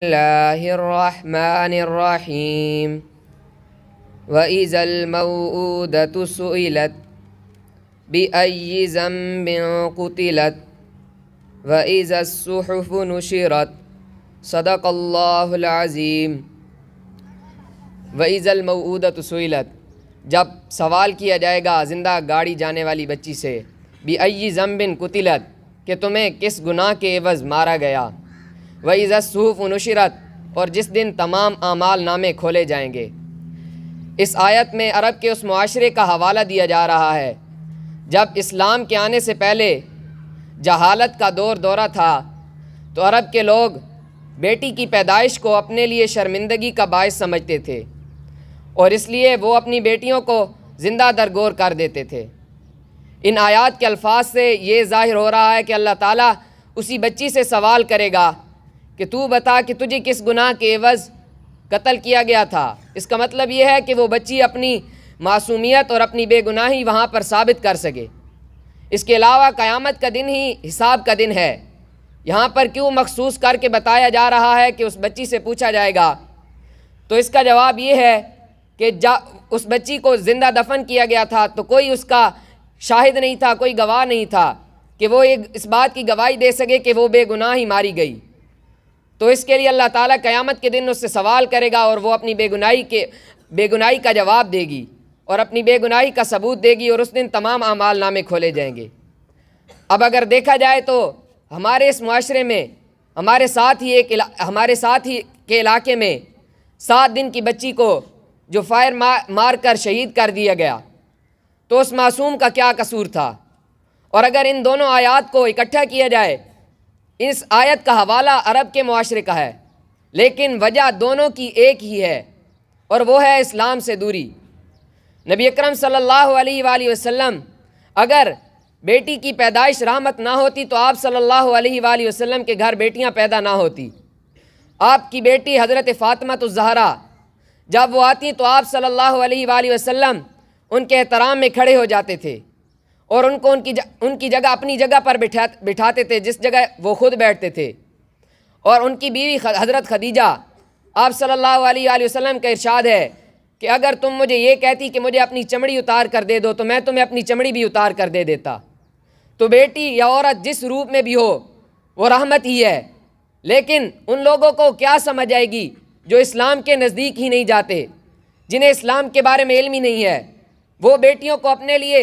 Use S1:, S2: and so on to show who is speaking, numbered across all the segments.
S1: Bismillahirrahmanirrahim Wa izal maw'udatu su'ilat Bi ayyi zambin qutilat Wa izas suhufu nushirat Sadaqallahul azim Wa izal maw'udatu su'ilat जब सवाल किया जाएगा ज़िंदा गाड़ी जाने वाली बच्ची से बी अय्यी ज़म्बिन कुतिलत कि तुम्हें किस गुनाह के एवज़ मारा गया व इज़सूफ़ नशरत और जिस दिन तमाम आमाल नामे खोले जाएंगे इस आयत में अरब के उस माशरे का हवाला दिया जा रहा है जब इस्लाम के आने से पहले जहालत का दौर दौरा था तो अरब के लोग बेटी की पैदाइश को अपने लिए शर्मिंदगी का बायस समझते थे और इसलिए वो अपनी बेटियों को ज़िंदा दरगोर कर देते थे इन आयात के अल्फाज से ये ज़ाहिर हो रहा है कि अल्लाह ताला उसी बच्ची से सवाल करेगा कि तू बता कि तुझे किस गुनाह के एवज़ कत्ल किया गया था इसका मतलब यह है कि वो बच्ची अपनी मासूमियत और अपनी बेगुनाही वहाँ पर साबित कर सके इसके अलावा क़यामत का दिन ही हिसाब का दिन है यहाँ पर क्यों मखसूस करके बताया जा रहा है कि उस बच्ची से पूछा जाएगा तो इसका जवाब ये है कि जा उस बच्ची को ज़िंदा दफन किया गया था तो कोई उसका शाहिद नहीं था कोई गवाह नहीं था कि वो एक इस बात की गवाही दे सके कि वो बेगुनाह ही मारी गई तो इसके लिए अल्लाह ताला क़यामत के दिन उससे सवाल करेगा और वो अपनी बेगुनाही के बेगुनाही का जवाब देगी और अपनी बेगुनाही का सबूत देगी और उस दिन तमाम अमाल नामे खोले जाएंगे अब अगर देखा जाए तो हमारे इस माशरे में हमारे साथ ही एक हमारे साथ ही के इलाके में सात दिन की बच्ची को जो फायर मार मार कर शहीद कर दिया गया तो उस मासूम का क्या कसूर था और अगर इन दोनों आयात को इकट्ठा किया जाए इस आयत का हवाला अरब के माशरे का है लेकिन वजह दोनों की एक ही है और वो है इस्लाम से दूरी नबी अकरम सल्लल्लाहु वसल्लम अगर बेटी की पैदाइश रहमत ना होती तो आप सल्लल्लाहु अलैहि वसल्लम के घर बेटियां पैदा ना होती आपकी बेटी हज़रत फ़ातमा तो जहरा जब वो आती तो आप सल्लल्लाहु अलैहि वसल्लम उनके एहतराम में खड़े हो जाते थे और उनको उनकी उनकी जगह अपनी जगह पर बिठा बिठाते थे जिस जगह वो खुद बैठते थे और उनकी बीवी हज़रत खदीजा आप सल्लल्लाहु अलैहि वसल्लम का इरशाद है कि अगर तुम मुझे ये कहती कि मुझे अपनी चमड़ी उतार कर दे दो तो मैं तुम्हें अपनी चमड़ी भी उतार कर दे देता तो बेटी या औरत जिस रूप में भी हो वो रहमत ही है लेकिन उन लोगों को क्या समझ आएगी जो इस्लाम के नज़दीक ही नहीं जाते जिन्हें इस्लाम के बारे में इल्म ही नहीं है वो बेटियों को अपने लिए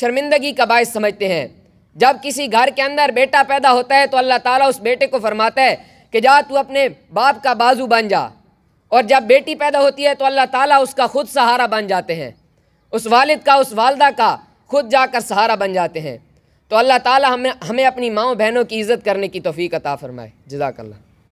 S1: शर्मिंदगी का बायस समझते हैं जब किसी घर के अंदर बेटा पैदा होता है तो अल्लाह ताला उस बेटे को फरमाता है कि जा तू अपने बाप का बाजू बन जा और जब बेटी पैदा होती है तो अल्लाह ताला उसका खुद सहारा बन जाते हैं उस वालिद का उस वालदा का खुद जाकर सहारा बन जाते हैं तो अल्लाह ताला हमें हमें अपनी माओ बहनों की इज़्ज़त करने की तोफ़ी अता फ़रमाए जजाकल्ला